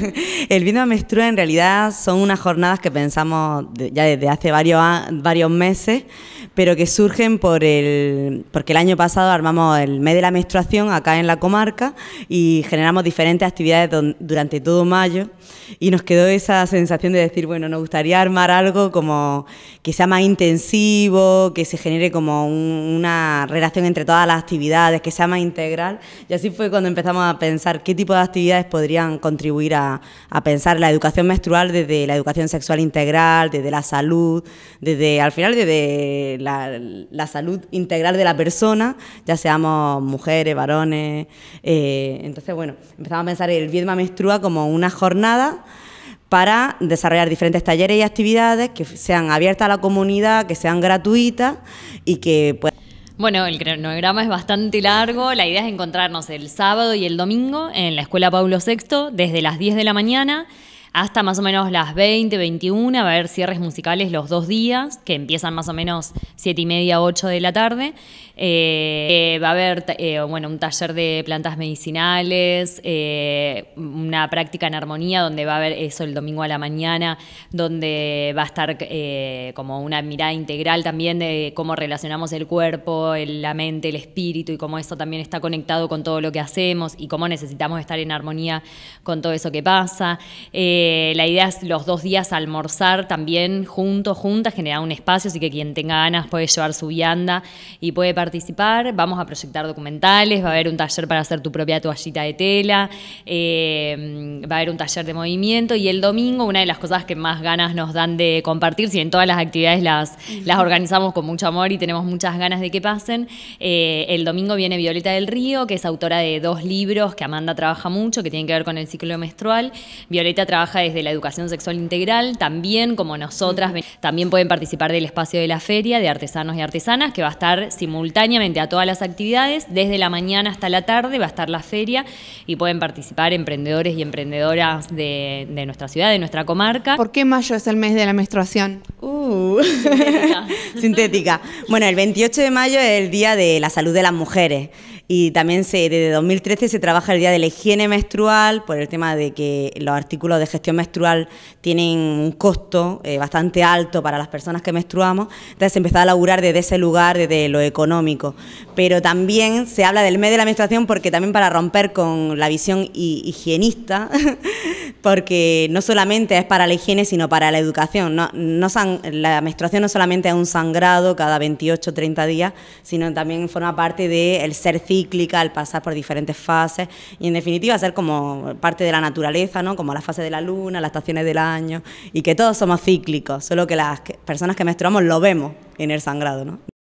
el vino menstrua en realidad son unas jornadas que pensamos ya desde hace varios, varios meses, pero que surgen por el, porque el año pasado armamos el mes de la menstruación acá en la comarca y generamos diferentes actividades durante todo mayo y nos quedó esa sensación de decir, bueno, nos gustaría armar algo como que sea más intensivo, que se genere como una relación entre todas las actividades, que sea más integral y así fue cuando empezamos a pensar qué tipo de actividades podrían contribuir a a, pensar la educación menstrual desde la educación sexual integral, desde la salud, desde al final desde la, salud integral de la persona, ya seamos mujeres, varones. Eh, entonces, bueno, empezamos a pensar el Viedma Menstrua como una jornada para desarrollar diferentes talleres y actividades que sean abiertas a la comunidad, que sean gratuitas y que puedan bueno, el cronograma es bastante largo. La idea es encontrarnos el sábado y el domingo en la Escuela Pablo VI desde las 10 de la mañana hasta más o menos las 20, 21, va a haber cierres musicales los dos días, que empiezan más o menos 7 y media, 8 de la tarde. Eh, va a haber eh, bueno, un taller de plantas medicinales, eh, una práctica en armonía, donde va a haber eso el domingo a la mañana, donde va a estar como una mirada integral también de cómo relacionamos el cuerpo, la mente, el espíritu y cómo eso también está conectado con todo lo que hacemos y cómo necesitamos estar en armonía con todo eso que pasa la idea es los dos días almorzar también juntos, juntas, generar un espacio, así que quien tenga ganas puede llevar su vianda y puede participar. Vamos a proyectar documentales, va a haber un taller para hacer tu propia toallita de tela, eh, va a haber un taller de movimiento y el domingo una de las cosas que más ganas nos dan de compartir, si en todas las actividades las, las organizamos con mucho amor y tenemos muchas ganas de que pasen, eh, el domingo viene Violeta del Río, que es autora de dos libros que Amanda trabaja mucho, que tienen que ver con el ciclo menstrual. Violeta trabaja desde la educación sexual integral, también como nosotras, también pueden participar del espacio de la feria de artesanos y artesanas, que va a estar simultáneamente a todas las actividades, desde la mañana hasta la tarde va a estar la feria y pueden participar emprendedores y emprendedoras de, nuestra ciudad, de nuestra comarca. ¿Por qué mayo es el mes de la menstruación? Uh. Sintética. Bueno, el 28 de mayo es el Día de la Salud de las Mujeres. Y también se, desde 2013 se trabaja el Día de la Higiene Menstrual por el tema de que los artículos de gestión menstrual tienen un costo eh, bastante alto para las personas que menstruamos. Entonces se empezó a laburar desde ese lugar, desde lo económico. Pero también se habla del mes de la menstruación porque también para romper con la visión higienista, porque no solamente es para la higiene, sino para la educación. No, no la menstruación no solamente es un sangrado cada 28 30 días, sino también forma parte del de ser cíclica, al pasar por diferentes fases y en definitiva ser como parte de la naturaleza, ¿no? como la fase de la luna, las estaciones del año y que todos somos cíclicos, solo que las personas que menstruamos lo vemos en el sangrado. ¿no?